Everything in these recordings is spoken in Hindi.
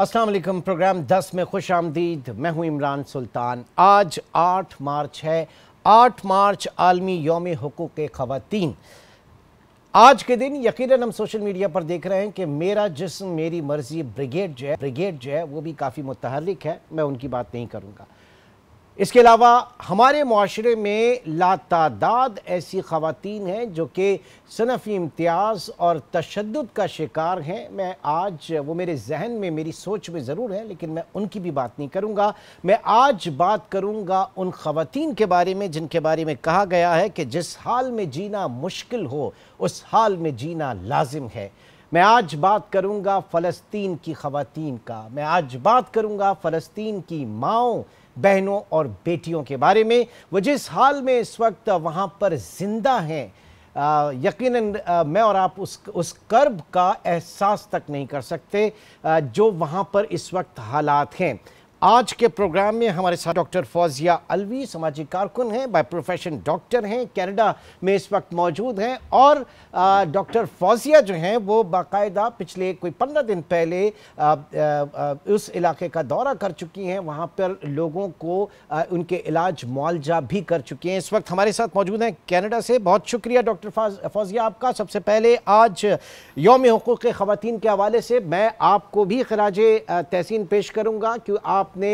असलम प्रोग्राम 10 में खुश आमदीद मैं हूँ इमरान सुल्तान आज 8 मार्च है 8 मार्च आलमी योम हकूक़ ख़वान आज के दिन यकीनन हम सोशल मीडिया पर देख रहे हैं कि मेरा जिसम मेरी मर्ज़ी ब्रिगेड जो है ब्रिगेड जो है वो भी काफ़ी मुतहरिक है मैं उनकी बात नहीं करूँगा इसके अलावा हमारे माशरे में लातादाद ऐसी खातन हैं जो कि सनफ़ी इम्तियाज़ और तशद का शिकार हैं मैं आज वो मेरे जहन में मेरी सोच में ज़रूर है लेकिन मैं उनकी भी बात नहीं करूँगा मैं आज बात करूँगा उन खातन के बारे में जिनके बारे में कहा गया है कि जिस हाल में जीना मुश्किल हो उस हाल में जीना लाजिम है मैं आज बात करूँगा फ़लस्तीन की खातन का मैं आज बात करूँगा फ़लस्तीन की माओ बहनों और बेटियों के बारे में वो जिस हाल में इस वक्त वहाँ पर ज़िंदा हैं यकीनन मैं और आप उस उस कर्ब का एहसास तक नहीं कर सकते आ, जो वहाँ पर इस वक्त हालात हैं आज के प्रोग्राम में हमारे साथ डॉक्टर फौजिया अलवी सामाजिक कारकुन हैं बाय प्रोफेशन डॉक्टर हैं कैनेडा में इस वक्त मौजूद हैं और डॉक्टर फौजिया जो हैं वो बाकायदा पिछले कोई पंद्रह दिन पहले आ, आ, आ, उस इलाके का दौरा कर चुकी हैं वहाँ पर लोगों को आ, उनके इलाज मुआवजा भी कर चुकी हैं इस वक्त हमारे साथ मौजूद हैं कैनेडा से बहुत शुक्रिया डॉक्टर फौजिया आपका सबसे पहले आज योम हकूक़ ख़वान के हवाले से मैं आपको भी खराज तहसीन पेश करूँगा कि आप आपने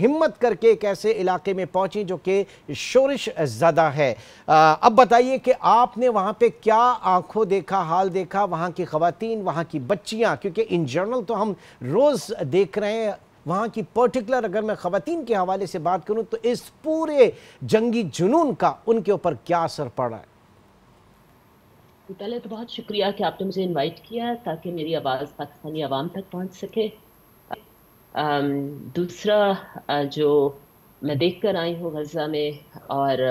हिम्मत करके एक ऐसे इलाके में पहुंची जो कि शोरिश ज़्यादा है आ, अब बताइए कि आपने वहां पे क्या आंखों देखा हाल देखा वहां की खवतिन वहां की बच्चियां क्योंकि इन जनरल तो हम रोज़ देख रहे हैं वहाँ की पर्टिकुलर अगर मैं ख़वान के हवाले से बात करूँ तो इस पूरे जंगी जुनून का उनके ऊपर क्या असर पड़ रहा है पहले तो बहुत शुक्रिया कि आपने मुझे इनवाइट किया ताकि मेरी आवाज़ पाकिस्तानी आवाम तक पहुंच सके दूसरा जो मैं देख कर आई हूँ गज़ा में और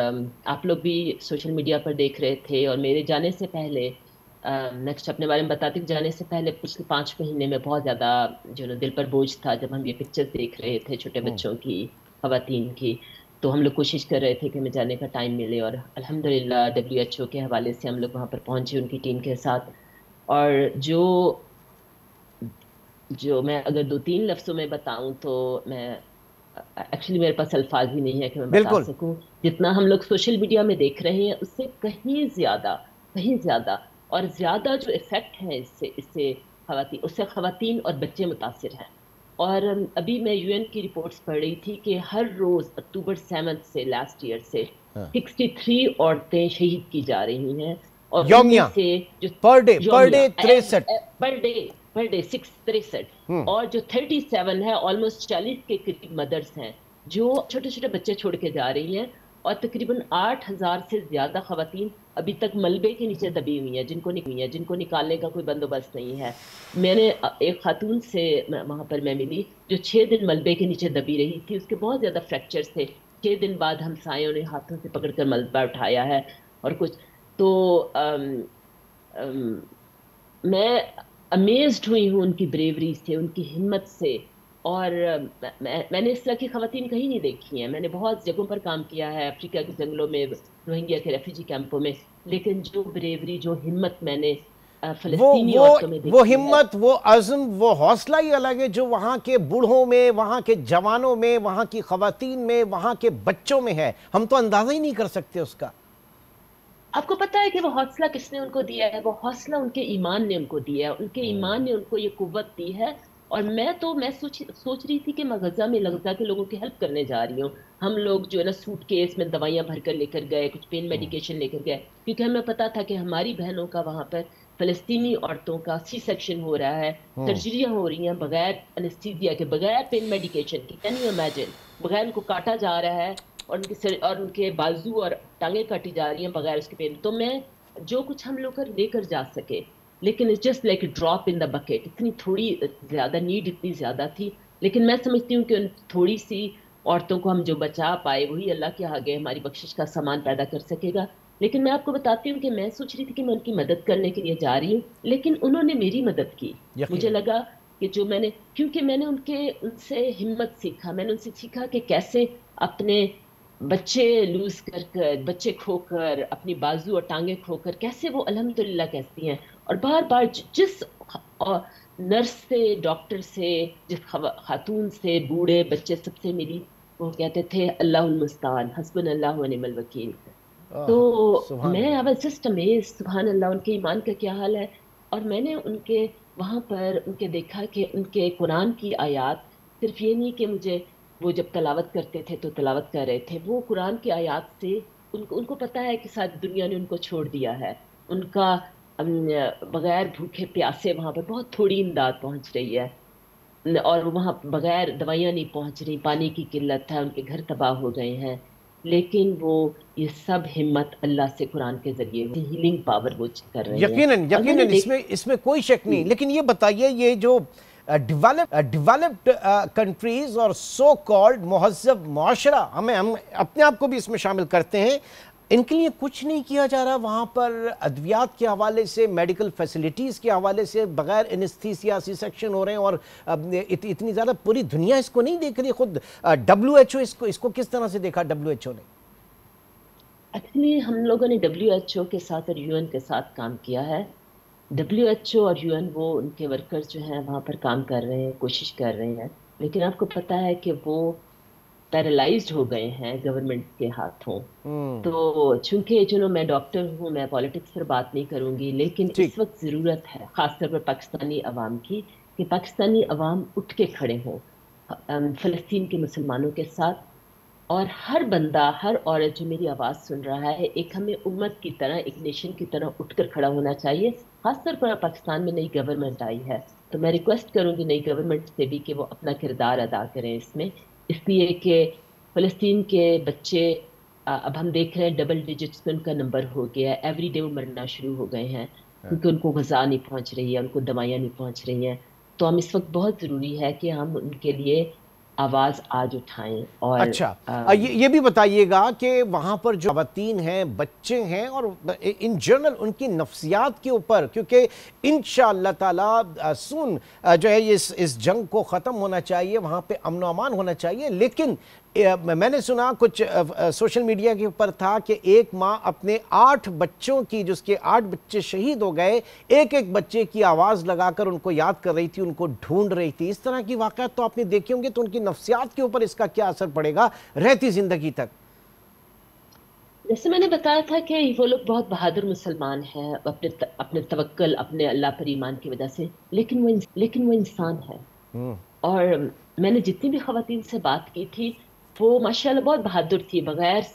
आप लोग भी सोशल मीडिया पर देख रहे थे और मेरे जाने से पहले नेक्स्ट अपने बारे में बताती हूँ जाने से पहले पिछले पाँच महीने में बहुत ज़्यादा जो ना दिल पर बोझ था जब हम ये पिक्चर्स देख रहे थे छोटे हम्म। बच्चों की खातन की तो हम लोग कोशिश कर रहे थे कि हमें जाने का टाइम मिले और अलहमदिल्ला डब्ल्यू एच ओ के हवाले से हम लोग वहाँ पर पहुँचे उनकी टीम के साथ और जो जो मैं अगर दो तीन लफ्ज़ों में बताऊं तो मैं एक्चुअली मेरे पास अल्फाज ही नहीं है कि मैं बता सकूं जितना हम लोग सोशल मीडिया में देख रहे हैं उससे कहीं ज़्यादा कहीं ज़्यादा और ज़्यादा जो इफ़ेक्ट है इससे इससे खातन उससे खातन और बच्चे मुतासर हैं और अभी मैं यूएन की रिपोर्ट्स पढ़ रही थी कि हर रोज़ अक्टूबर सेवन से लास्ट ईयर से सिक्सटी हाँ। थ्री औरतें शहीद की जा रही हैं और से जो पर डे पर डे तिरसठ per day per day six तिरसठ हम्म। और जो थर्टी सेवन है ऑलमोस्ट चालीस के करीब मदर्स हैं जो छोटे छोटे बच्चे छोड़ के जा रही हैं और तकरीबन आठ हज़ार से ज़्यादा खातन अभी तक मलबे के नीचे दबी हुई हैं जिनको निकली हैं जिनको निकालने का कोई बंदोबस्त नहीं है मैंने एक खातून से वहाँ पर मैं मिली जो छः दिन मलबे के नीचे दबी रही थी उसके बहुत ज़्यादा फ्रैक्चर थे छः दिन बाद हम हमसायों ने हाथों से पकड़ कर मलबा उठाया है और कुछ तो आम, आम, मैं अमेज्ड हुई हूँ उनकी ब्रेवरी से उनकी हिम्मत से और मैं, मैंने इस तरह की खातन कहीं नहीं देखी हैं मैंने बहुत जगहों पर काम किया है अफ्रीका के जंगलों में रोहिंग्या के रेफ्यूजी कैंपों में लेकिन जो ब्रेवरी जो हिम्मत मैंने वो वो, वो हिम्मत वो अज़म वो हौसला ही अलग है जो वहाँ के बूढ़ों में वहाँ के जवानों में वहाँ की खातन में वहाँ के बच्चों में है हम तो अंदाज़ा ही नहीं कर सकते उसका आपको पता है कि वो हौसला किसने उनको दिया है वो हौसला उनके ईमान ने उनको दिया है उनके हम्म। ईमान ने उनको ये कुत दी है और मैं तो मैं सोच सोच रही थी कि मैं गजा में गजा के लोगों की हेल्प करने जा रही हूँ हम लोग जो है ना सूट केस में दवाइयाँ भर कर लेकर गए कुछ पेन हम्म। मेडिकेशन लेकर गए क्योंकि हमें पता था कि हमारी बहनों का वहाँ पर फलस्तीनी औरतों का सी सेक्शन हो रहा है हम्म। सर्जरियाँ हो रही हैं बगैर अनस्थीजिया के बगैर पेन मेडिकेशन के कैन यू इमेजिन बगैर उनको काटा जा रहा है और उनके सिर और उनके बाजू और टांगे काटी जा रही हैं बगैर उसके पेन तो मैं जो कुछ हम लोग कर लेकर जा सके लेकिन it's just like drop in the bucket इतनी थोड़ी ज़्यादा नीड इतनी ज़्यादा थी लेकिन मैं समझती हूँ कि उन थोड़ी सी औरतों को हम जो बचा पाए वही अल्लाह के आगे हमारी बख्शिश का सामान पैदा कर सकेगा लेकिन मैं आपको बताती हूँ कि मैं सोच रही थी कि मैं उनकी मदद करने के लिए जा रही हूँ लेकिन उन्होंने मेरी मदद की मुझे लगा कि जो मैंने क्योंकि मैंने उनके उनसे हिम्मत सीखा मैंने उनसे सीखा कि कैसे अपने बच्चे लूज कर कर बच्चे खोकर अपनी बाजू और टांगे खोकर कैसे वो अलहमदिल्ला कहती हैं और बार बार जिस नर्स से डॉक्टर से जिस खातून से बूढ़े बच्चे सबसे मिली वो कहते थे अल्लाहमस्तान हसबन तो अल्लाह वकील तो मैं अब जस्ट अमेज सुबहान अल्लाह उनके ईमान का क्या हाल है और मैंने उनके वहाँ पर उनके देखा कि उनके कुरान की आयात सिर्फ ये नहीं कि मुझे वो जब तलावत करते थे तो तलावत कर रहे थे वो कुरान की आयात से उनको उनको पता है कि सारी दुनिया ने उनको छोड़ दिया है उनका बगैर भूखे प्यासे वहाँ पर बहुत थोड़ी इमदाद पहुँच रही है और वहाँ बगैर दवाइयाँ नहीं पहुँच रही पानी की किल्लत है उनके घर तबाह हो गए हैं लेकिन वो ये सब हिम्मत अल्लाह से कुरान के जरिए हीलिंग पावर वो कर रहे हैं यकीनन यकीनन इसमें इसमें कोई शक नहीं लेकिन ये बताइए ये जो Uh, developed, uh, developed countries और सो कॉल्ड महजब माशरा हमें हम अपने आप को भी इसमें शामिल करते हैं इनके लिए कुछ नहीं किया जा रहा वहाँ पर अद्वियात के हवाले से मेडिकल फैसिलिटीज़ के हवाले से बग़ैर इनस्थीसिया सी सेक्शन हो रहे हैं और इत, इतनी ज़्यादा पूरी दुनिया इसको नहीं देख रही खुद डब्ल्यू एच ओ इसको इसको किस तरह से देखा डब्ल्यू एच ओ ने एक्चुअली हम लोगों ने डब्ल्यू एच ओ के साथ और यू एन के साथ काम किया है डब्ल्यू एच ओ और यू एन वो उनके वर्कर्स जो हैं वहाँ पर काम कर रहे हैं कोशिश कर रहे हैं लेकिन आपको पता है कि वो पैरालाइज हो गए हैं गवर्नमेंट के हाथों हम्म। तो चूंकि चलो मैं डॉक्टर हूँ मैं पॉलिटिक्स पर बात नहीं करूँगी लेकिन इस वक्त ज़रूरत है ख़ासतौर पर पाकिस्तानी अवाम की कि पाकिस्तानी अवाम उठ के खड़े हों फ़लस्तीन के मुसलमानों के साथ और हर बंदा हर औरत जो मेरी आवाज़ सुन रहा है एक हमें उम्मत की तरह एक नेशन की तरह उठकर खड़ा होना चाहिए खासतौर पर पाकिस्तान में नई गवर्नमेंट आई है तो मैं रिक्वेस्ट करूँगी नई गवर्नमेंट से भी कि वो अपना किरदार अदा करें इसमें इसलिए कि फ़लस्तीन के बच्चे अब हम देख रहे हैं डबल डिजिट्स में उनका नंबर हो गया है एवरी डे वो मरना शुरू हो गए हैं क्योंकि हाँ। उनको गज़ा नहीं पहुँच रही है उनको दवाइयाँ नहीं पहुँच रही हैं तो हम इस वक्त बहुत ज़रूरी है कि हम उनके लिए आवाज़ आज उठाएं और अच्छा आ, ये ये भी बताइएगा कि वहां पर जो खातन हैं बच्चे हैं और इन जनरल उनकी नफ्सियात के ऊपर क्योंकि इन ताला सुन जो है इस इस जंग को ख़त्म होना चाहिए वहां पे अमन अमान होना चाहिए लेकिन मैंने सुना कुछ सोशल मीडिया के ऊपर था कि एक माँ अपने आठ बच्चों की जिसके आठ बच्चे शहीद हो गए एक एक बच्चे की आवाज़ लगाकर उनको याद कर रही थी उनको ढूंढ रही थी इस तरह की वाकत तो आपने देखे होंगे तो उनकी नफसियात के ऊपर इसका क्या असर पड़ेगा रहती ज़िंदगी तक जैसे मैंने बताया था कि वो लोग बहुत बहादुर मुसलमान हैं अपने त, अपने तवक्ल अपने अल्लाह पर ईमान की वजह से लेकिन वो लेकिन वो इंसान है हम्म। और मैंने जितनी भी खातन से बात की थी वो माशाल्लाह बहुत बहादुर थी बगैर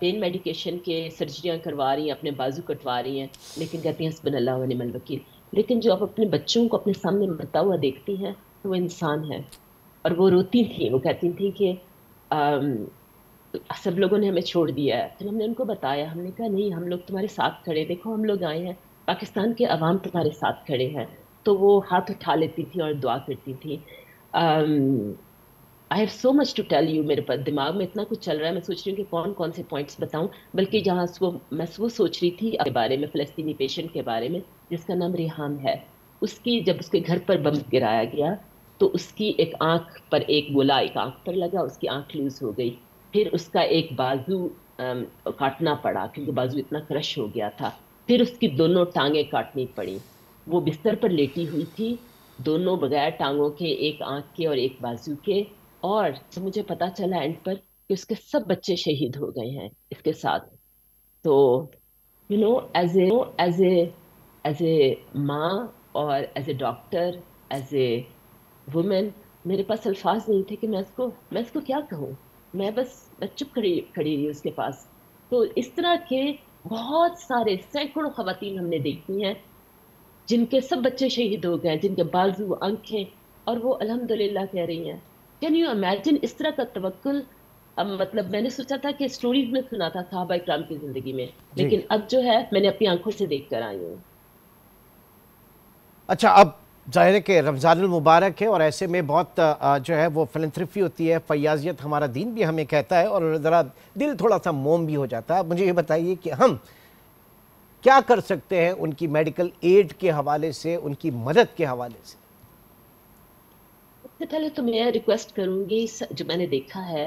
पेन मेडिकेशन के सर्जरियाँ करवा रही हैं अपने बाजू कटवा रही हैं लेकिन कहती हैं हसबन अल्लाह वनमल वकील लेकिन जो आप अपने बच्चों को अपने सामने मरता हुआ देखती हैं तो वो इंसान है और वो रोती थी वो कहती थी कि सब लोगों ने हमें छोड़ दिया है फिर तो हमने उनको बताया हमने कहा नहीं हम लोग तुम्हारे साथ खड़े देखो हम लोग आए हैं पाकिस्तान के अवाम तुम्हारे साथ खड़े हैं तो वो हाथ उठा लेती थी और दुआ करती थी I have so much to tell you मेरे पास दिमाग में इतना कुछ चल रहा है मैं सोच रही हूँ कि कौन कौन से पॉइंट्स बताऊँ बल्कि जहाँ वो मैं वो सोच रही थी अपने बारे में फ़लस्तनी पेशेंट के बारे में जिसका नाम रेहान है उसकी जब उसके घर पर बम गिराया गया तो उसकी एक आंख पर एक गोला एक आंख पर लगा उसकी आंख लूज हो गई फिर उसका एक बाजू काटना पड़ा क्योंकि बाजू इतना क्रश हो गया था फिर उसकी दोनों टांगें काटनी पड़ी वो बिस्तर पर लेटी हुई थी दोनों बगैर टांगों के एक आंख के और एक बाजू के और मुझे पता चला एंड पर कि उसके सब बच्चे शहीद हो गए हैं इसके साथ तो you know as a as as a माँ और as a doctor as a woman मेरे पास अल्फाज नहीं थे कि मैं इसको मैं इसको क्या कहूँ मैं बस मैं चुप खड़ी खड़ी रही उसके पास तो इस तरह के बहुत सारे सैकड़ों खातन हमने देखी हैं जिनके सब बच्चे शहीद हो गए जिनके बाजू आंखें और वो अल्हम्दुलिल्लाह कह रही हैं कैन यू इमेजिन इस तरह का तवक्ल अब मतलब मैंने सोचा था कि स्टोरीज में सुना था साहबा इक्राम की ज़िंदगी में लेकिन अब जो है मैंने अपनी आंखों से देख कर आई हूँ अच्छा अब जाहिर है कि रमज़ान मुबारक है और ऐसे में बहुत जो है वो फिलंथ्रफी होती है फयाजियत हमारा दीन भी हमें कहता है और ज़रा दिल थोड़ा सा मोम भी हो जाता है मुझे ये बताइए कि हम क्या कर सकते हैं उनकी मेडिकल एड के हवाले से उनकी मदद के हवाले से पहले तो मैं रिक्वेस्ट करूँगी जो मैंने देखा है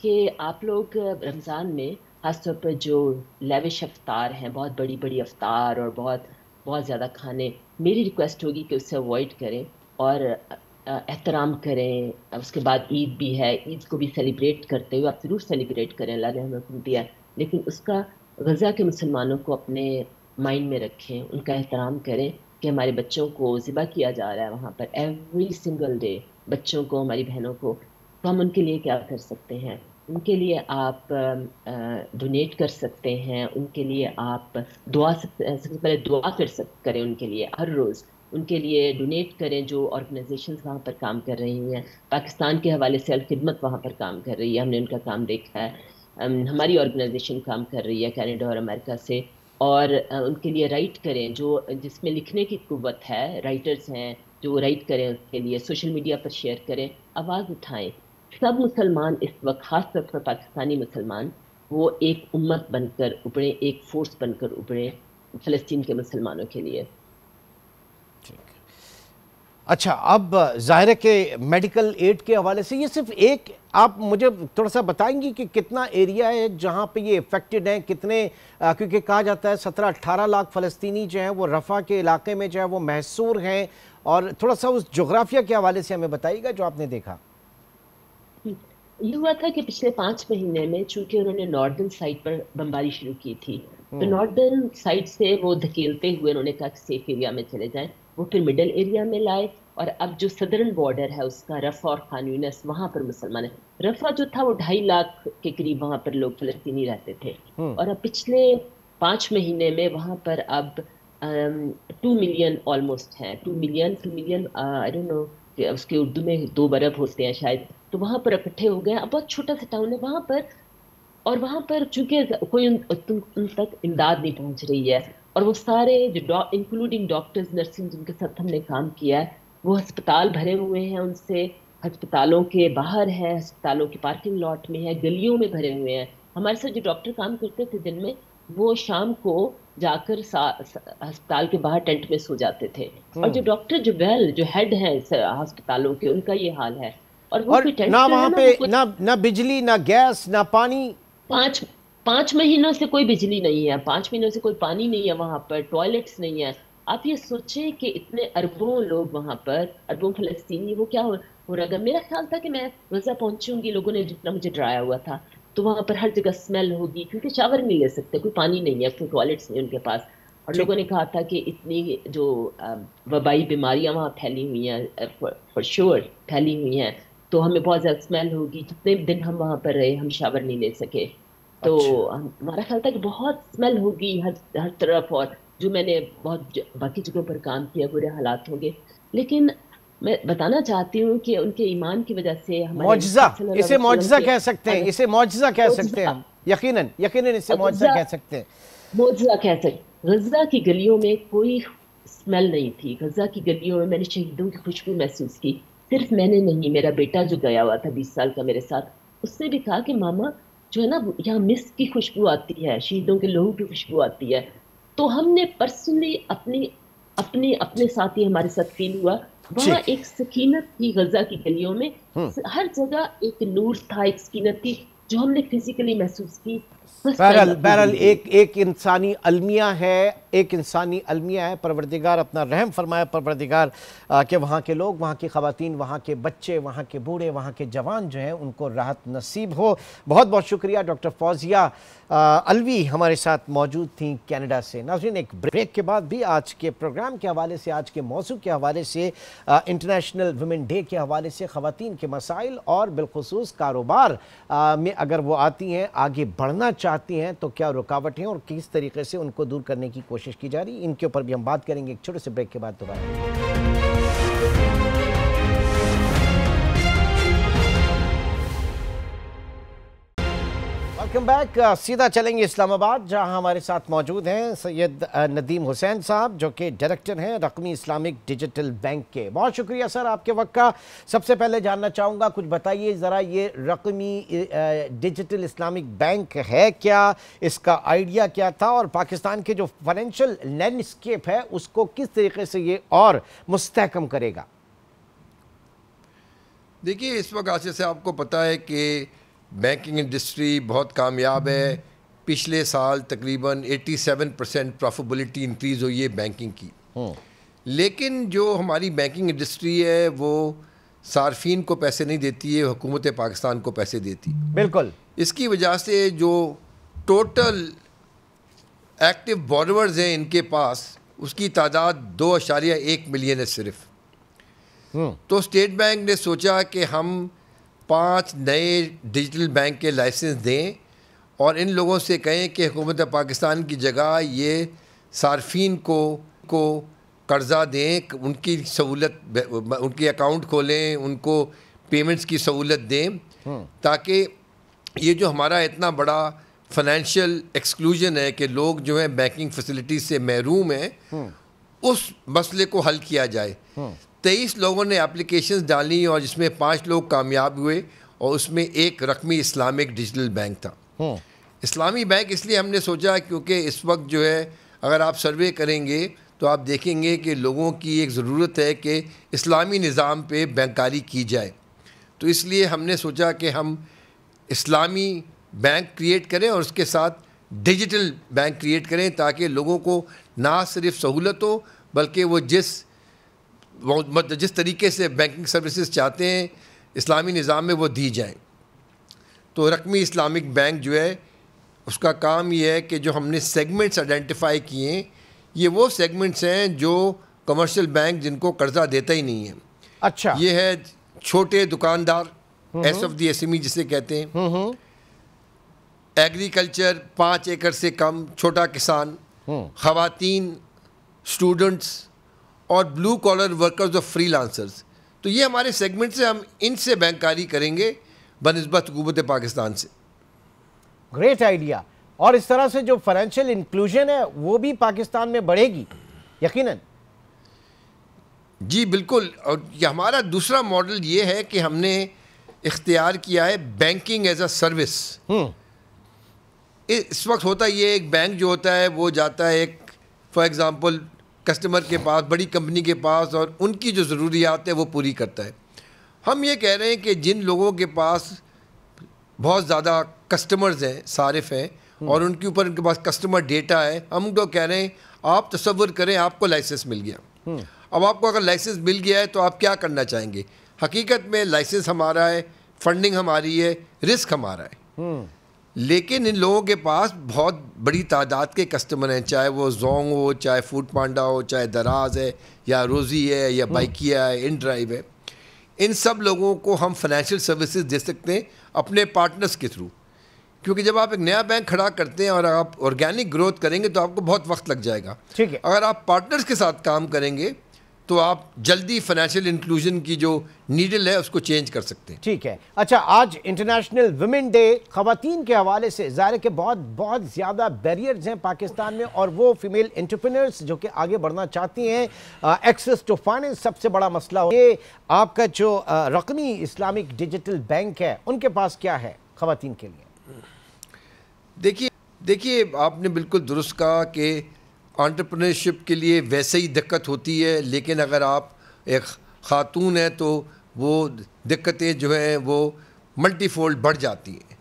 कि आप लोग रमज़ान में खासतौर पर जो लेविश अवतार हैं बहुत बड़ी बड़ी अवतार और बहुत बहुत ज़्यादा खाने मेरी रिक्वेस्ट होगी कि उससे अवॉइड करें और एहतराम करें उसके बाद ईद भी है ईद को भी सेलिब्रेट करते हुए आप ज़रूर सेलिब्रेट करें अल्लाह ने हमें दिया लेकिन उसका गज़ा के मुसलमानों को अपने माइंड में रखें उनका एहतराम करें कि हमारे बच्चों को ज़िबा किया जा रहा है वहाँ पर एवरी सिंगल डे बच्चों को हमारी बहनों को तो हम उनके लिए क्या कर सकते हैं उनके लिए आप डोनेट कर सकते हैं उनके लिए आप दुआ सबसे पहले दुआ कर सक करें उनके लिए हर रोज़ उनके लिए डोनेट करें जो ऑर्गेनाइजेशन वहाँ पर काम कर रही हैं पाकिस्तान के हवाले से अलखिदमत वहाँ पर काम कर रही है हमने उनका काम देखा है हमारी ऑर्गेनाइजेशन काम कर रही है कैनेडा और अमेरिका से और उनके लिए राइट करें जो जिसमें लिखने की कुत है राइटर्स हैं जो राइट करें उसके लिए सोशल मीडिया पर शेयर करें आवाज़ उठाएं सब मुसलमान इस वक्त खास तौर पर पाकिस्तानी मुसलमान वो एक उम्मत बनकर उभरें एक फोर्स बनकर उभरें फ़लस्तीन के मुसलमानों के लिए अच्छा अब ज़ाहिर के मेडिकल एड के हवाले से ये सिर्फ एक आप मुझे थोड़ा सा बताएंगी कि कितना एरिया है जहाँ पे ये इफ़ेक्टेड हैं कितने आ, क्योंकि कहा जाता है सत्रह अट्ठारह लाख फलस्तनी जो हैं वो रफ़ा के इलाके में जो है वो मैसूर हैं और थोड़ा सा उस जोग्राफिया के हवाले से हमें बताइएगा जो आपने देखा ये हुआ था कि पिछले पाँच महीने में चूंकि उन्होंने नॉर्दर्न साइड पर बमबारी शुरू की थी तो हम्म। नॉर्दर्न साइड से वो धकेलते हुए उन्होंने कहा कि सेफ एरिया में चले जाएं वो फिर मिडल एरिया में लाए और अब जो सदरन बॉर्डर है उसका रफा और खान यूनस वहाँ पर मुसलमान है रफा जो था वो ढाई लाख के करीब वहाँ पर लोग फलस्तीनी रहते थे हम्म। और अब पिछले पाँच महीने में वहाँ पर अब टू मिलियन ऑलमोस्ट हैं two million two million I don't know उसके उर्दू में दो बरब होते हैं शायद तो वहाँ पर इकट्ठे हो गए अब बहुत छोटा सा टाउन है वहाँ पर और वहाँ पर चूंकि कोई उन, उन, उन तक इमदाद नहीं पहुँच रही है और वो सारे जो डॉ इंक्लूडिंग डॉक्टर्स नर्सिंग जिनके साथ हमने काम किया है वो अस्पताल भरे हुए हैं उनसे अस्पतालों के बाहर है अस्पतालों के पार्किंग लॉट में है गलियों में भरे हुए हैं हमारे साथ जो डॉक्टर काम करते थे दिन में वो शाम को जाकर अस्पताल के बाहर टेंट में सो जाते थे और जो हम्म। डॉक्टर जुबैल जो हेड है अस्पतालों के उनका ये हाल है और, वो और ना वहाँ पे ना ना बिजली ना गैस ना पानी पांच पांच महीनों से कोई बिजली नहीं है पांच महीनों से कोई पानी नहीं है वहाँ पर टॉयलेट्स नहीं है आप ये सोचे कि इतने अरबों लोग वहाँ पर अरबों फलस्तीनी वो क्या हो रहा मेरा ख्याल था कि मैं गजा पहुंचूंगी लोगों ने जितना मुझे डराया हुआ था तो वहाँ पर हर जगह स्मेल होगी क्योंकि शावर नहीं ले सकते कोई पानी नहीं है कोई टॉयलेट्स नहीं उनके पास और लोगों ने कहा था कि इतनी जो वबाई बीमारियाँ वहाँ फैली हुई हैं फॉर श्योर फैली हुई हैं तो हमें बहुत ज़्यादा स्मेल होगी जितने दिन हम वहाँ पर रहे हम शावर नहीं ले सके तो अच्छा। हमारा ख्याल था कि बहुत स्मेल होगी हर हर तरफ और जो मैंने बहुत बाकी जगहों पर काम किया बुरे हालात होंगे लेकिन मैं बताना चाहती हूँ कि उनके ईमान की वजह से मुआजा इसे मुआजा कह सकते हैं इसे मुआजा कह सकते हैं यकीनन यकीनन इसे मुआजा कह सकते हैं मुआजा कह सकते गजा की गलियों में कोई स्मेल नहीं थी गजा की गलियों में मैंने शहीदों की खुशबू महसूस की सिर्फ मैंने नहीं मेरा बेटा जो गया हुआ था बीस साल का मेरे साथ उसने भी कहा कि मामा जो है ना यहाँ मिस की खुशबू आती है शहीदों के लोहू की खुशबू आती है तो हमने पर्सनली अपनी अपनी अपने साथ ही हमारे साथ फील हुआ वहाँ एक सकीनत थी गजा की गलियों में हम्म। हर जगह एक नूर था एक सकीनत थी जो हमने फिजिकली महसूस की बहरल बहरल एक एक इंसानी अलमिया है एक इंसानी अलमिया है परवरदिगार अपना रहम फरमाया परवरदिगार के वहाँ के लोग वहाँ की ख़वातीन वहाँ के बच्चे वहाँ के बूढ़े वहाँ के जवान जो हैं उनको राहत नसीब हो बहुत बहुत शुक्रिया डॉक्टर फौजिया अलवी हमारे साथ मौजूद थी कनाडा से नाजरीन एक ब्रेक के बाद भी आज के प्रोग्राम के हवाले से आज के मौसु के हवाले से इंटरनेशनल वुमेन डे के हवाले से ख़वान के मसाइल और बिलखसूस कारोबार में अगर वो आती हैं आगे बढ़ना चाहती हैं तो क्या रुकावटें और किस तरीके से उनको दूर करने की कोशिश की जा रही इनके ऊपर भी हम बात करेंगे एक छोटे से ब्रेक के बाद दोबारा वेलकम बैक सीधा चलेंगे इस्लामाबाद जहां हमारे साथ मौजूद हैं सैयद नदीम हुसैन साहब जो कि डायरेक्टर हैं रकमी इस्लामिक डिजिटल बैंक के बहुत शुक्रिया सर आपके वक्त का सबसे पहले जानना चाहूँगा कुछ बताइए ज़रा ये रकमी डिजिटल इस्लामिक बैंक है क्या इसका आइडिया क्या था और पाकिस्तान के जो फाइनेंशियल लैंडस्केप है उसको किस तरीके से ये और मुस्तकम करेगा देखिए इस वक्त आशीष से आपको पता है कि बैंकिंग इंडस्ट्री बहुत कामयाब है पिछले साल तकरीबन 87 परसेंट प्रॉफिबिलिटी इंक्रीज़ हुई है बैंकिंग की हम्म। लेकिन जो हमारी बैंकिंग इंडस्ट्री है वो सार्फिन को पैसे नहीं देती है हुकूमत पाकिस्तान को पैसे देती बिल्कुल इसकी वजह से जो टोटल एक्टिव बॉरवर्स हैं इनके पास उसकी तादाद दो अशारिया एक मिलियन है सिर्फ हम्म। तो स्टेट बैंक ने सोचा कि हम पाँच नए डिजिटल बैंक के लाइसेंस दें और इन लोगों से कहें कि हुकूमत पाकिस्तान की जगह ये सार्फिन को को कर्ज़ा दें उनकी सहूलत उनके अकाउंट खोलें उनको पेमेंट्स की सहूलत दें हम्म। ताकि ये जो हमारा इतना बड़ा फाइनेंशियल एक्सक्लूजन है कि लोग जो है बैंकिंग फैसिलिटीज से महरूम हैं हम्म। उस मसले को हल किया जाए हम्म। तेईस लोगों ने एप्लीकेशन डाली और जिसमें पाँच लोग कामयाब हुए और उसमें एक रकमी इस्लामिक डिजिटल बैंक था हम्म। इस्लामी बैंक इसलिए हमने सोचा क्योंकि इस वक्त जो है अगर आप सर्वे करेंगे तो आप देखेंगे कि लोगों की एक ज़रूरत है कि इस्लामी निज़ाम पे बैंकारी की जाए तो इसलिए हमने सोचा कि हम इस्लामी बैंक क्रिएट करें और उसके साथ डिजिटल बैंक क्रिएट करें ताकि लोगों को ना सिर्फ सहूलत हो बल्कि वो जिस जिस तरीके से बैंकिंग सर्विसेज चाहते हैं इस्लामी निज़ाम में वो दी जाएँ तो रकमी इस्लामिक बैंक जो है उसका काम ये है कि जो हमने सेगमेंट्स आइडेंटिफाई किए ये वो सेगमेंट्स हैं जो कमर्शियल बैंक जिनको कर्जा देता ही नहीं है अच्छा ये है छोटे दुकानदार as of the S M E जिसे कहते हैं एग्रीकल्चर पाँच एकड़ से कम छोटा किसान हम्म। ख़वातीन स्टूडेंट्स और ब्लू कॉलर वर्कर्स और फ्री लांसर्स तो ये हमारे सेगमेंट से हम इनसे बैंकारी करेंगे बनस्बत हुकूमत पाकिस्तान से ग्रेट आइडिया और इस तरह से जो फाइनेंशियल इंक्लूजन है वो भी पाकिस्तान में बढ़ेगी यकीन जी बिल्कुल और ये हमारा दूसरा मॉडल ये है कि हमने इख्तियार किया है बैंकिंग एज अ सर्विस इस वक्त होता ये एक बैंक जो होता है वो जाता है एक फॉर एग्ज़ाम्पल कस्टमर के पास बड़ी कंपनी के पास और उनकी जो ज़रूरियात है वो पूरी करता है हम ये कह रहे हैं कि जिन लोगों के पास बहुत ज़्यादा कस्टमर्स हैं सारिफ हैं हम्म। और उनके ऊपर उनके पास कस्टमर डेटा है हम तो कह रहे हैं आप तस्वर करें आपको लाइसेंस मिल गया हम्म। अब आपको अगर लाइसेंस मिल गया है तो आप क्या करना चाहेंगे हकीकत में लाइसेंस हमारा है फंडिंग हमारी है रिस्क हमारा है हम्म। लेकिन इन लोगों के पास बहुत बड़ी तादाद के कस्टमर हैं चाहे वो जोंग हो चाहे फूड पांडा हो चाहे दराज है या रोज़ी है या बाइकिया हम्म। है इन ड्राइव है इन सब लोगों को हम फाइनेंशियल सर्विसेज दे सकते हैं अपने पार्टनर्स के थ्रू क्योंकि जब आप एक नया बैंक खड़ा करते हैं और आप ऑर्गेनिक ग्रोथ करेंगे तो आपको बहुत वक्त लग जाएगा ठीक है अगर आप पार्टनर्स के साथ काम करेंगे तो आप जल्दी फाइनेंशियल इंक्लूजन की जो नीडल है उसको चेंज कर सकते हैं ठीक है अच्छा आज इंटरनेशनल वुमेन डे खातन के हवाले से ज़ाहिर के बहुत बहुत ज़्यादा बैरियर्स हैं पाकिस्तान में और वो फीमेल इंटरप्रेनर्स जो कि आगे बढ़ना चाहती हैं एक्सेस टू फाइनेंस सबसे बड़ा मसला हो ये आपका जो आ, रकमी इस्लामिक डिजिटल बैंक है उनके पास क्या है खातन के लिए देखिए देखिए आपने बिल्कुल दुरुस्त कहा कि ऑन्टरप्रनरशिप के लिए वैसे ही दिक्कत होती है लेकिन अगर आप एक खातून हैं तो वो दिक्कतें जो हैं वो मल्टीफोल्ड बढ़ जाती हैं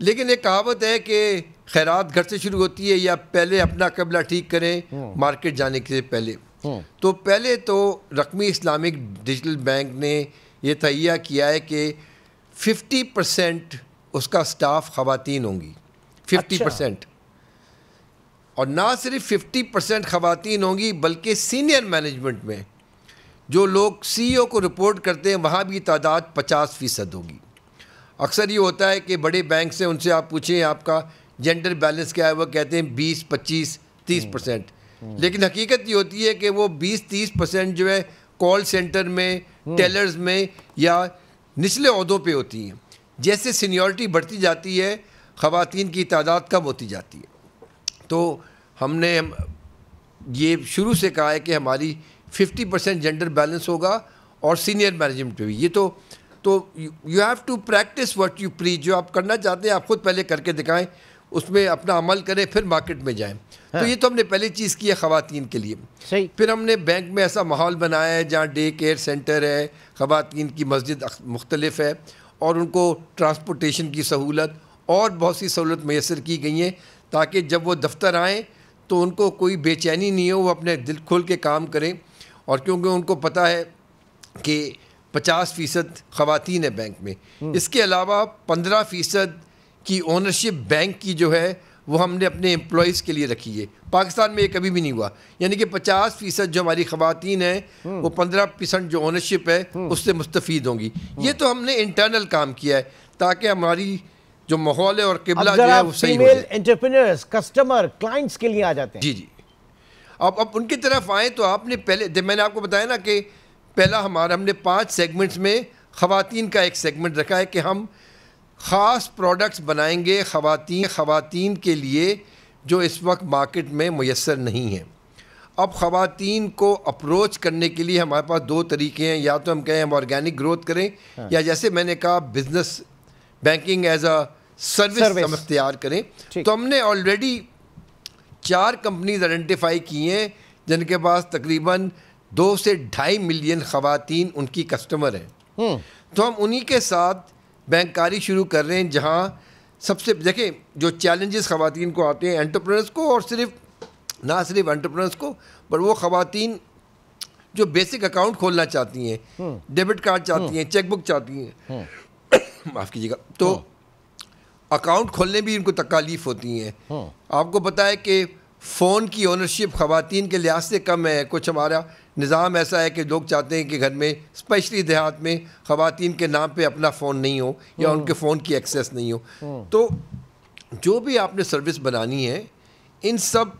लेकिन एक कहावत है कि खैरात घर से शुरू होती है या पहले अपना कबला ठीक करें हम्म। मार्केट जाने के पहले हम्म। तो पहले तो रकमी इस्लामिक डिजिटल बैंक ने यह तैया किया है कि 50 परसेंट उसका स्टाफ ख़वान होंगी 50 अच्छा। परसेंट अच्छा। और ना सिर्फ 50 परसेंट ख़वान होंगी बल्कि सीनियर मैनेजमेंट में जो लोग सीईओ e को रिपोर्ट करते हैं वहाँ भी तादाद 50 फ़ीसद होगी अक्सर ये होता है कि बड़े बैंक से उनसे आप पूछें आपका जेंडर बैलेंस क्या है वह कहते हैं बीस पच्चीस तीस परसेंट लेकिन हकीकत ये होती है कि वो बीस तीस परसेंट जो है कॉल सेंटर में टेलर्स हम्म। में या निचले अहदों पर होती हैं जैसे सीनियरिटी बढ़ती जाती है ख़वान की तादाद कम होती जाती है तो हमने ये शुरू से कहा है कि हमारी 50 परसेंट जेंडर बैलेंस होगा और सीनियर मैनेजमेंट भी ये तो तो you have to practise what you preach जो आप करना चाहते हैं आप खुद पहले करके दिखाएं उसमें अपना अमल करें फिर मार्केट में जाएं तो हाँ। तो ये तो हमने पहली चीज़ की है ख़वान के लिए सही फिर हमने बैंक में ऐसा माहौल बनाया है जहाँ डे केयर सेंटर है ख़वान की मस्जिद मुख्तलिफ है और उनको ट्रांसपोर्टेशन की सहूलत और बहुत सी सहूलत मैसर की गई हैं ताकि जब वो दफ्तर आएँ तो उनको कोई बेचैनी नहीं हो वो अपने दिल खोल के काम करें और क्योंकि उनको पता है कि पचास फ़ीसद ख़वान है बैंक में हम्म। इसके अलावा पंद्रह फ़ीसद की ओनरशिप बैंक की जो है वो हमने अपने एम्प्लॉज़ के लिए रखी है पाकिस्तान में ये कभी भी नहीं हुआ यानी कि पचास फ़ीसद जो हमारी ख़वान हैं हम्म। वो पंद्रह परसेंट जो ओनरशिप है हम्म। उससे मुस्तफ़ होंगी ये तो हमने इंटरनल काम किया है ताकि हमारी जो माहौल है और किबला जो है वो सही हो एंटरप्रेन्योर्स कस्टमर क्लाइंट्स के लिए आ जाते हैं जी जी अब अब उनकी तरफ आए तो आपने पहले जब मैंने आपको बताया ना कि पहला हमारा हमने पांच सेगमेंट्स में ख़वातीन का एक सेगमेंट रखा है कि हम ख़ास प्रोडक्ट्स बनाएंगे ख़वातीन ख़वातीन के लिए जो इस वक्त मार्केट में मैसर नहीं हैं अब ख़वातीन को अप्रोच करने के लिए हमारे पास दो तरीके हैं या तो हम कहें हम ऑर्गेनिक ग्रोथ करें हाँ। या जैसे मैंने कहा business banking as a service, हम अख्तियार करें तो हमने ऑलरेडी चार कंपनीज आइडेंटिफाई की हैं जिनके पास तकरीबन दो से ढाई मिलियन ख़वातीन उनकी कस्टमर हैं हम्म। तो हम उन्हीं के साथ बैंकारी शुरू कर रहे हैं जहाँ सबसे देखें जो चैलेंजेस ख़वातीन को आते हैं एंटरप्रेनर्स को और सिर्फ ना सिर्फ एंटरप्रेनर्स को पर वो ख़वातीन जो बेसिक अकाउंट खोलना चाहती हैं डेबिट हम्म। कार्ड हम्म। चाहती हैं चेकबुक चाहती हैं माफ़ कीजिएगा तो हाँ। अकाउंट खोलने भी इनको तकालीफ होती हैं हाँ। आपको पता है कि फ़ोन की ओनरशिप ख़वान के लिहाज से कम है कुछ हमारा निज़ाम ऐसा है कि लोग चाहते हैं कि घर में स्पेशली देहात में ख़वान के नाम पे अपना फ़ोन नहीं हो या हाँ। उनके फ़ोन की एक्सेस नहीं हो हाँ। तो जो भी आपने सर्विस बनानी है इन सब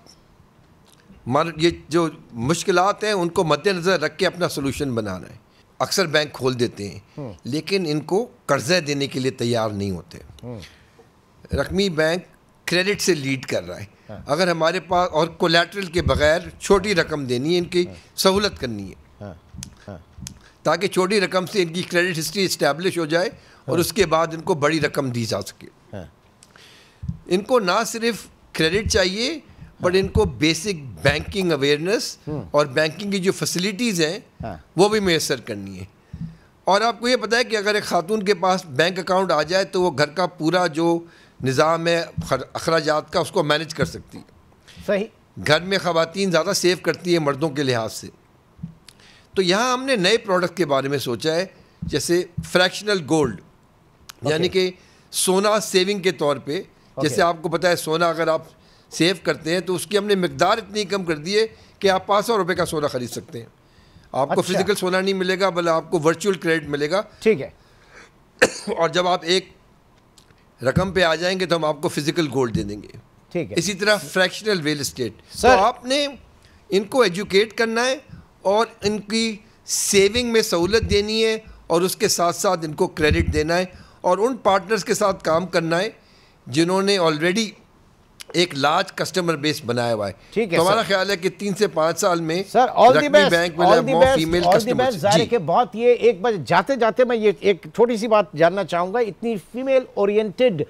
मान ये जो मुश्किल हैं उनको मद्देनज़र रख के अपना सोलूशन बनाना है अक्सर बैंक खोल देते हैं लेकिन इनको कर्ज़े देने के लिए तैयार नहीं होते रकमी बैंक क्रेडिट से लीड कर रहा है हाँ। अगर हमारे पास और कोलेट्रल के बगैर छोटी रकम देनी है इनकी हाँ। सहूलत करनी है हाँ। हाँ। ताकि छोटी रकम से इनकी क्रेडिट हिस्ट्री इस्टेब्लिश हो जाए हाँ। और उसके बाद इनको बड़ी रकम दी जा सके हाँ। इनको ना सिर्फ क्रेडिट चाहिए हाँ। बट इनको बेसिक बैंकिंग अवेयरनेस हम्म। और बैंकिंग की जो फैसिलिटीज़ हैं हाँ। वो भी मैसर करनी है और आपको ये पता है कि अगर एक खातून के पास बैंक अकाउंट आ जाए तो वो घर का पूरा जो निज़ाम है अखराज का उसको मैनेज कर सकती है सही घर में ख़वातीन ज़्यादा सेव करती है मर्दों के लिहाज से तो यहाँ हमने नए प्रोडक्ट के बारे में सोचा है जैसे फ्रैक्शनल गोल्ड यानी कि सोना सेविंग के तौर पे जैसे आपको पता है सोना अगर आप सेव करते हैं तो उसकी हमने मकदार इतनी कम कर दी है कि आप पाँच सौ रुपये का सोना खरीद सकते हैं आपको अच्छा। फिजिकल सोना नहीं मिलेगा बल्कि आपको वर्चुअल क्रेडिट मिलेगा ठीक है और जब आप एक रकम पे आ जाएंगे तो हम आपको फिजिकल गोल्ड दे देंगे ठीक है इसी तरह फ्रैक्शनल रियल इस्टेट तो आपने इनको एजुकेट करना है और इनकी सेविंग में सहूलत देनी है और उसके साथ साथ इनको क्रेडिट देना है और उन पार्टनर्स के साथ काम करना है जिन्होंने ऑलरेडी एक लार्ज कस्टमर बेस बनाया हुआ है ठीक है तुम्हारा तो ख्याल है कि तीन से पांच साल में sir all the best bank female बहुत ये एक बार जाते जाते मैं ये एक छोटी सी बात जानना चाहूंगा इतनी फीमेल ओरिएंटेड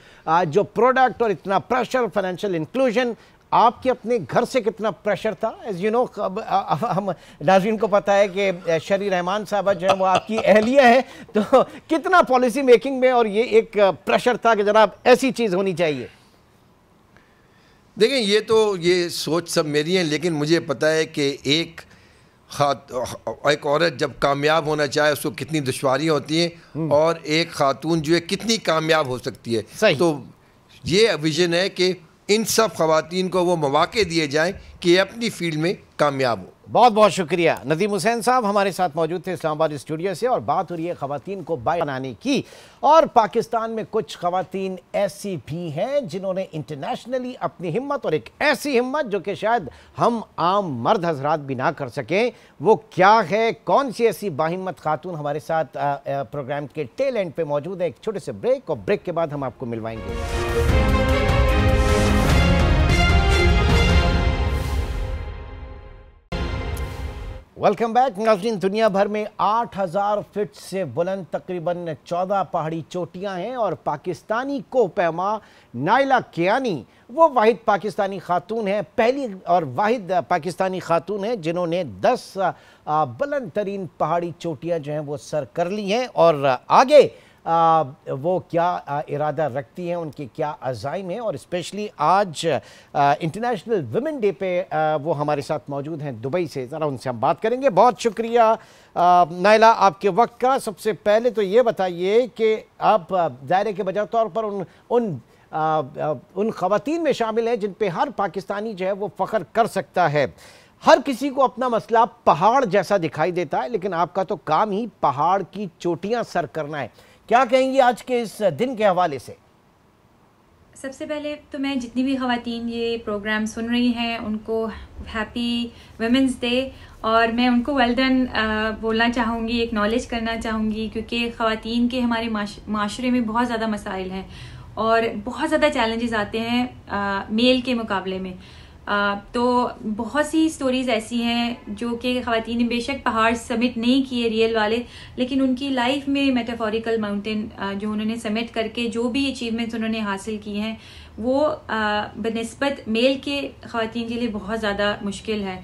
जो प्रोडक्ट और इतना प्रेशर फाइनेंशियल इंक्लूजन आपके अपने घर से कितना प्रेशर था एज यू नो हम नाजरीन को पता है कि शरी रहमान साहब जो है वो आपकी अहलिया है तो कितना पॉलिसी मेकिंग में और ये एक प्रेशर था कि जनाब ऐसी चीज़ होनी चाहिए देखें ये तो ये सोच सब मेरी है लेकिन मुझे पता है कि एक एक औरत जब कामयाब होना चाहे उसको कितनी दुशारियाँ होती हैं हम्म। और एक खातून जो है कितनी कामयाब हो सकती है तो ये विजन है कि इन सब खातन को वो मौाक़े दिए जाएँ कि अपनी फील्ड में कामयाब हो बहुत बहुत शुक्रिया नदीम हुसैन साहब हमारे साथ मौजूद थे इस्लामाबाद स्टूडियो से और बात हो रही है खातन को बाय बनाने की और पाकिस्तान में कुछ खातन ऐसी भी हैं जिन्होंने इंटरनेशनली अपनी हिम्मत और एक ऐसी हिम्मत जो कि शायद हम आम मर्द हजरात भी ना कर सकें वो क्या है कौन सी ऐसी बाहिम्मत खातून हमारे साथ आ, आ, प्रोग्राम के टेल एंड पे मौजूद है एक छोटे से ब्रेक और ब्रेक के बाद हम आपको मिलवाएंगे वेलकम बैक नाजरीन दुनिया भर में 8000 फीट से बुलंद तकरीबन 14 पहाड़ी चोटियां हैं और पाकिस्तानी को पैमा नाइला कियानी वो वाहिद पाकिस्तानी खातून हैं पहली और वाहिद पाकिस्तानी खातून हैं जिन्होंने 10 बुलंद तरीन पहाड़ी चोटियां जो हैं वो सर कर ली हैं और आगे आ, वो क्या इरादा रखती हैं उनके क्या अज़ाइम हैं और स्पेशली आज इंटरनेशनल वुमेन डे पे आ, वो हमारे साथ मौजूद हैं दुबई से ज़रा उनसे हम बात करेंगे बहुत शुक्रिया नायला आपके वक्त का सबसे पहले तो ये बताइए कि आप दायरे के बजाय तौर पर उन उन आ, उन खातन में शामिल हैं जिन पर हर पाकिस्तानी जो है वो फ़ख्र कर सकता है हर किसी को अपना मसला पहाड़ जैसा दिखाई देता है लेकिन आपका तो काम ही पहाड़ की चोटियां सर करना है क्या कहेंगी आज के इस दिन के हवाले से सबसे पहले तो मैं जितनी भी खातन ये प्रोग्राम सुन रही हैं उनको हैप्पी वेमेंस डे और मैं उनको वेल डन बोलना चाहूँगी एक्नॉलेज करना चाहूँगी क्योंकि ख़वान के हमारे माशरे में बहुत ज़्यादा मसाइल हैं और बहुत ज़्यादा चैलेंजेस आते हैं आ, मेल के मुकाबले में तो बहुत सी स्टोरीज़ ऐसी हैं जो कि ने बेशक पहाड़ समिट नहीं किए रियल वाले लेकिन उनकी लाइफ में मेटाफोरिकल माउंटेन जो उन्होंने समिट करके जो भी अचीवमेंट्स उन्होंने हासिल की हैं वो बनस्बत मेल के खातन के लिए बहुत ज़्यादा मुश्किल है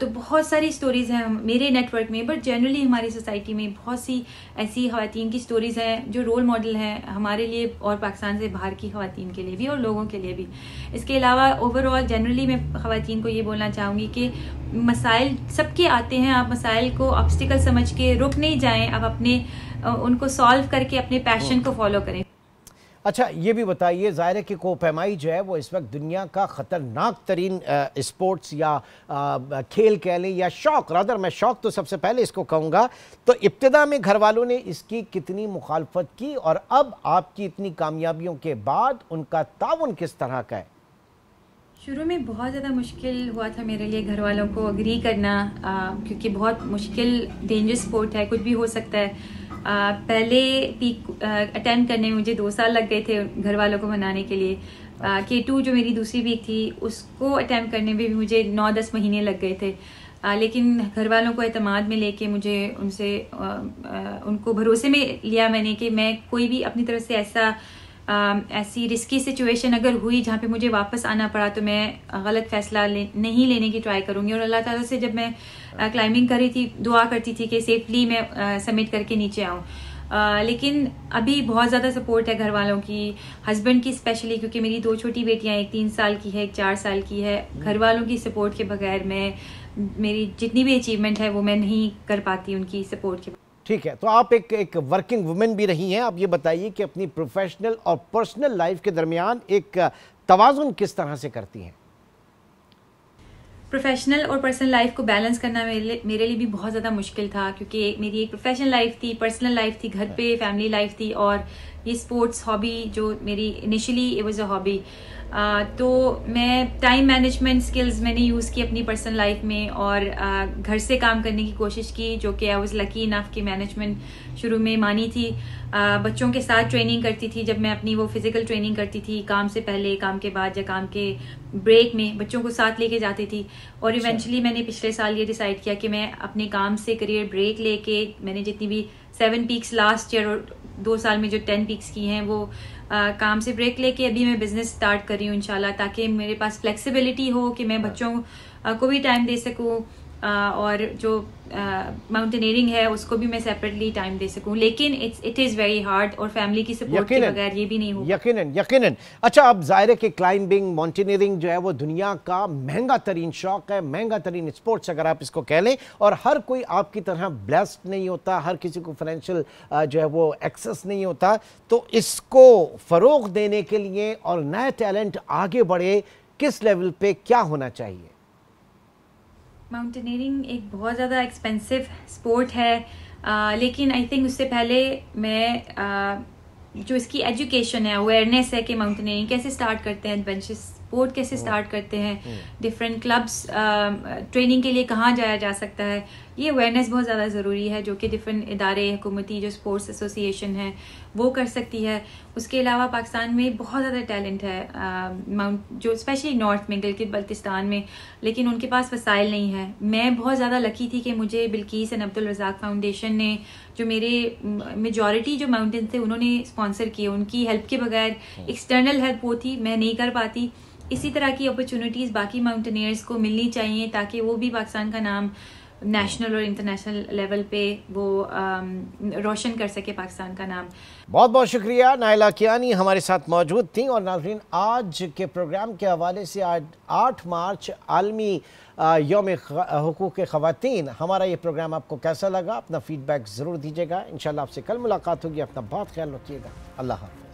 तो बहुत सारी स्टोरीज़ हैं मेरे नेटवर्क में बट जनरली हमारी सोसाइटी में बहुत सी ऐसी खातन की स्टोरीज़ हैं जो रोल मॉडल हैं हमारे लिए और पाकिस्तान से बाहर की खातन के लिए भी और लोगों के लिए भी इसके अलावा ओवरऑल जनरली मैं खातन को ये बोलना चाहूँगी कि मसाइल सबके आते हैं आप मसाइल को ऑब्स्टिकल समझ के रुक नहीं जाएं आप अपने उनको सॉल्व करके अपने पैशन oh. को फॉलो करें अच्छा ये भी बताइए ज़ाहिर है कि पैमाई जो है वो इस वक्त दुनिया का ख़तरनाक तरीन स्पोर्ट्स या आ, खेल कह लें या शौक रादर मैं शौक तो सबसे पहले इसको कहूँगा तो इब्तदा में घर वालों ने इसकी कितनी मुखालफत की और अब आपकी इतनी कामयाबियों के बाद उनका ताउन किस तरह का है शुरू में बहुत ज़्यादा मुश्किल हुआ था मेरे लिए घर वालों को अग्री करना आ, क्योंकि बहुत मुश्किल डेंजर स्पोर्ट है कुछ भी हो सकता है आ, पहले पीक अटेंड करने में मुझे दो साल लग गए थे घर वालों को मनाने के लिए के टू जो मेरी दूसरी वीक थी उसको अटैम्प करने में भी मुझे नौ दस महीने लग गए थे आ, लेकिन घर वालों को अतमाद में लेके मुझे उनसे आ, आ, उनको भरोसे में लिया मैंने कि मैं कोई भी अपनी तरफ से ऐसा Um, ऐसी रिस्की सिचुएशन अगर हुई जहाँ पे मुझे वापस आना पड़ा तो मैं गलत फैसला ले, नहीं लेने की ट्राई करूँगी और अल्लाह ताला से जब मैं क्लाइंबिंग कर रही थी दुआ करती थी कि सेफली मैं सबमिट करके नीचे आऊँ लेकिन अभी बहुत ज़्यादा सपोर्ट है घर वालों की हस्बैंड की स्पेशली क्योंकि मेरी दो छोटी बेटियाँ एक तीन साल की है एक चार साल की है हम्म। घर वालों की सपोर्ट के बगैर मैं मेरी जितनी भी अचीवमेंट है वो मैं नहीं कर पाती उनकी सपोर्ट के बगैर ठीक है तो आप एक एक वर्किंग वुमेन भी रही हैं आप ये बताइए कि अपनी प्रोफेशनल और पर्सनल लाइफ के दरमियान एक तोज़ुन किस तरह से करती हैं प्रोफेशनल और पर्सनल लाइफ को बैलेंस करना मेरे मेरे लिए भी बहुत ज़्यादा मुश्किल था क्योंकि मेरी एक प्रोफेशनल लाइफ थी पर्सनल लाइफ थी घर पे फैमिली लाइफ थी और ये स्पोर्ट्स हॉबी जो मेरी initially it was a hobby तो मैं टाइम मैनेजमेंट स्किल्स मैंने यूज़ की अपनी पर्सनल लाइफ में और घर से काम करने की कोशिश की जो कि आई वॉज़ लकी इनफ कि मैनेजमेंट शुरू में मानी थी बच्चों के साथ ट्रेनिंग करती थी जब मैं अपनी वो फिज़िकल ट्रेनिंग करती थी काम से पहले काम के बाद या काम के ब्रेक में बच्चों को साथ लेके जाती थी और इवेंचुअली अच्छा। मैंने पिछले साल ये डिसाइड किया कि मैं अपने काम से करियर ब्रेक लेके मैंने जितनी भी सेवन पीक्स लास्ट ईयर और दो साल में जो टेन वीक्स की हैं वो आ, काम से ब्रेक लेके अभी मैं बिजनेस स्टार्ट कर रही हूँ इनशाला ताकि मेरे पास फ्लेक्सिबिलिटी हो कि मैं हाँ। बच्चों को भी टाइम दे सकूँ और जो माउंटेनियरिंग है उसको भी मैं सेपरेटली टाइम दे सकूं लेकिन it's it is very hard और फैमिली की सपोर्ट के बगैर ये भी नहीं होगा यकीनन यकीनन अच्छा अब ज़ाहिर है कि क्लाइंबिंग माउंटेनियरिंग जो है वो दुनिया का महंगा तरीन शौक है महंगा तरीन स्पोर्ट्स अगर आप इसको कह लें और हर कोई आपकी तरह ब्लेस्ड नहीं होता हर किसी को फाइनेंशियल जो है वो एक्सेस नहीं होता तो इसको फ़रोग देने के लिए और नए टैलेंट आगे बढ़े किस लेवल पे क्या होना चाहिए माउंटेनियरिंग एक बहुत ज़्यादा एक्सपेंसिव स्पोर्ट है आ, लेकिन आई थिंक उससे पहले मैं आ, जो इसकी एजुकेशन है अवेयरनेस है कि माउंटेनियरिंग कैसे स्टार्ट करते हैं एडवेंचर स्पोर्ट कैसे स्टार्ट hmm. करते हैं डिफरेंट क्लब्स ट्रेनिंग के लिए कहाँ जाया जा सकता है ये अवेयरनेस बहुत ज़्यादा ज़रूरी है जो कि डिफरेंट इदारे हुकूमती जो स्पोर्ट्स एसोसिएशन है वो कर सकती है उसके अलावा पाकिस्तान में बहुत ज़्यादा टैलेंट है माउंट जो स्पेशली नॉर्थ में गिलगित बल्तिस्तान में लेकिन उनके पास वसाइल नहीं है मैं बहुत ज़्यादा लकी थी कि मुझे बिल्किस एंड अब्दुल रजाक फाउंडेशन ने जो मेरे मेजॉरिटी जो माउंटेन थे उन्होंने स्पॉन्सर किए उनकी हेल्प के बगैर एक्सटर्नल hmm. हेल्प वो थी मैं नहीं कर पाती इसी तरह की अपॉर्चुनिटीज़ बाकी माउंटेनियर्स को मिलनी चाहिए ताकि वो भी पाकिस्तान का नाम नेशनल और इंटरनेशनल लेवल पे वो um, रोशन कर सके पाकिस्तान का नाम बहुत बहुत शुक्रिया नायला कियानी हमारे साथ मौजूद थी और नाजरीन आज के प्रोग्राम के हवाले से आज आठ मार्च आलमी योम हकूक़ ख़वान हमारा ये प्रोग्राम आपको कैसा लगा अपना फ़ीडबैक ज़रूर दीजिएगा इन आपसे कल मुलाकात होगी अपना बहुत ख्याल रखिएगा अल्लाह हाफ़